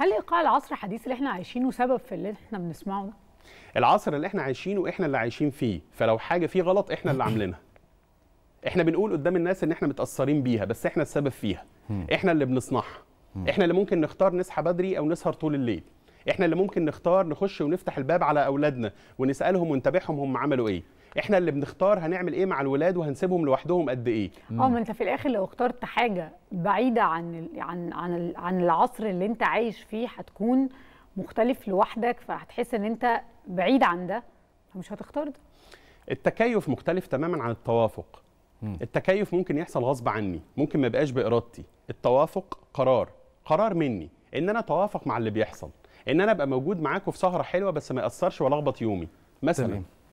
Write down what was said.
هل ايقاع العصر الحديث اللي احنا عايشينه سبب في اللي احنا بنسمعه ده؟ العصر اللي احنا عايشينه احنا اللي عايشين فيه فلو حاجه فيه غلط احنا اللي عاملينها احنا بنقول قدام الناس ان احنا متاثرين بيها بس احنا السبب فيها احنا اللي بنصنعها احنا اللي ممكن نختار نصحى بدري او نسهر طول الليل احنا اللي ممكن نختار نخش ونفتح الباب على اولادنا ونسالهم ونتابعهم هم عملوا ايه احنا اللي بنختار هنعمل ايه مع الولاد وهنسيبهم لوحدهم قد ايه اه ما انت في الاخر لو اخترت حاجه بعيده عن عن عن عن العصر اللي انت عايش فيه هتكون مختلف لوحدك فهتحس ان انت بعيد عن ده فمش هتختار ده التكيف مختلف تماما عن التوافق مم. التكيف ممكن يحصل غصب عني ممكن ما يبقاش بارادتي التوافق قرار قرار مني ان انا اتوافق مع اللي بيحصل ان انا ابقى موجود معاكم في سهره حلوه بس ما ياثرش ولا اخبط يومي مثلا تمام.